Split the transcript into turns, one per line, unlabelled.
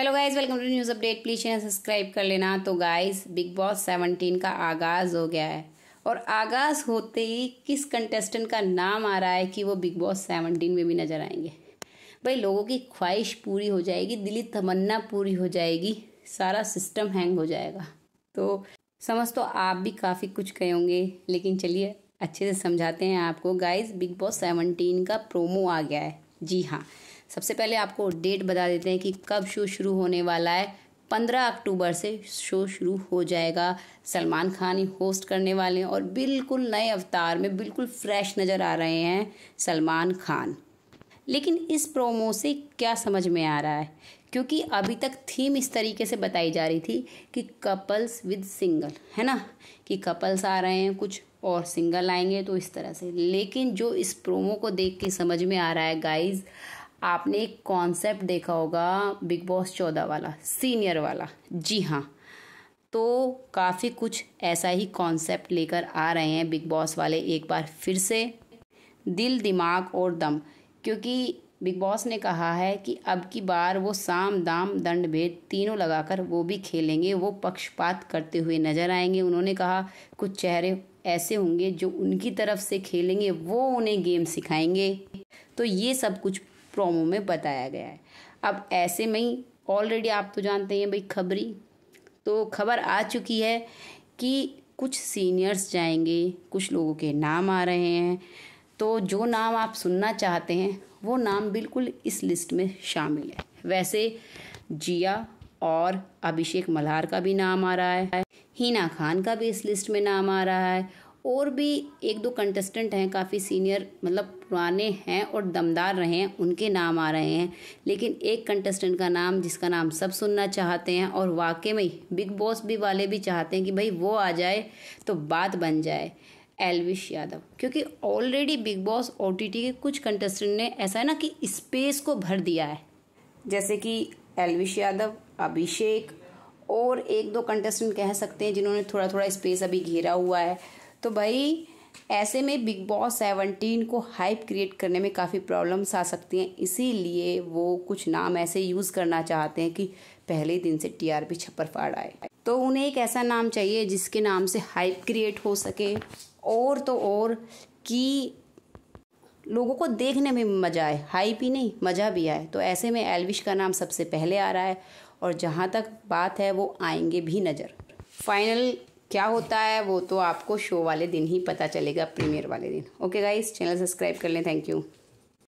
hello guys welcome to news update please channel subscribe कर लेना तो गाइस बिग बॉस सेवनटीन का आगाज़ हो गया है और आगाज़ होते ही किस कंटेस्टेंट का नाम आ रहा है कि वो बिग बॉस सेवनटीन में भी नज़र आएंगे भाई लोगों की ख्वाहिश पूरी हो जाएगी दिली तमन्ना पूरी हो जाएगी सारा सिस्टम हैंग हो जाएगा तो समझ तो आप भी काफ़ी कुछ कहे होंगे लेकिन चलिए अच्छे से समझाते हैं आपको गाइज बिग बॉस सेवनटीन का प्रोमो आ गया है जी हाँ सबसे पहले आपको डेट बता देते हैं कि कब शो शुरू होने वाला है पंद्रह अक्टूबर से शो शुरू हो जाएगा सलमान खान ही होस्ट करने वाले हैं और बिल्कुल नए अवतार में बिल्कुल फ्रेश नज़र आ रहे हैं सलमान खान लेकिन इस प्रोमो से क्या समझ में आ रहा है क्योंकि अभी तक थीम इस तरीके से बताई जा रही थी कि कपल्स विद सिंगल है ना कि कपल्स आ रहे हैं कुछ और सिंगल आएंगे तो इस तरह से लेकिन जो इस प्रोमो को देख के समझ में आ रहा है गाइज़ आपने एक कॉन्सेप्ट देखा होगा बिग बॉस चौदह वाला सीनियर वाला जी हाँ तो काफ़ी कुछ ऐसा ही कॉन्सेप्ट लेकर आ रहे हैं बिग बॉस वाले एक बार फिर से दिल दिमाग और दम क्योंकि बिग बॉस ने कहा है कि अब की बार वो साम दाम दंड भेद तीनों लगाकर वो भी खेलेंगे वो पक्षपात करते हुए नजर आएंगे उन्होंने कहा कुछ चेहरे ऐसे होंगे जो उनकी तरफ से खेलेंगे वो उन्हें गेम सिखाएंगे तो ये सब कुछ प्रोमो में बताया गया है अब ऐसे में ही ऑलरेडी आप तो जानते हैं भाई खबरी तो खबर आ चुकी है कि कुछ सीनियर्स जाएंगे कुछ लोगों के नाम आ रहे हैं तो जो नाम आप सुनना चाहते हैं वो नाम बिल्कुल इस लिस्ट में शामिल है वैसे जिया और अभिषेक मल्हार का भी नाम आ रहा है हिना खान का भी इस लिस्ट में नाम आ रहा है और भी एक दो कंटेस्टेंट हैं काफ़ी सीनियर मतलब पुराने हैं और दमदार रहे हैं उनके नाम आ रहे हैं लेकिन एक कंटेस्टेंट का नाम जिसका नाम सब सुनना चाहते हैं और वाकई में बिग बॉस भी वाले भी चाहते हैं कि भाई वो आ जाए तो बात बन जाए एलविश यादव क्योंकि ऑलरेडी बिग बॉस ओ के कुछ कंटेस्टेंट ने ऐसा है ना कि स्पेस को भर दिया है जैसे कि एलविश यादव अभिषेक और एक दो कंटेस्टेंट कह सकते हैं जिन्होंने थोड़ा थोड़ा स्पेस अभी घेरा हुआ है तो भाई ऐसे में बिग बॉस सेवनटीन को हाइप क्रिएट करने में काफ़ी प्रॉब्लम्स आ सकती हैं इसीलिए वो कुछ नाम ऐसे यूज़ करना चाहते हैं कि पहले दिन से टीआरपी छप्पर फाड़ आए तो उन्हें एक ऐसा नाम चाहिए जिसके नाम से हाइप क्रिएट हो सके और तो और कि लोगों को देखने में मज़ा आए हाइप ही नहीं मज़ा भी आए तो ऐसे में एलविश का नाम सबसे पहले आ रहा है और जहाँ तक बात है वो आएंगे भी नज़र फाइनल क्या होता है वो तो आपको शो वाले दिन ही पता चलेगा प्रीमियर वाले दिन ओके गाइस चैनल सब्सक्राइब कर लें थैंक यू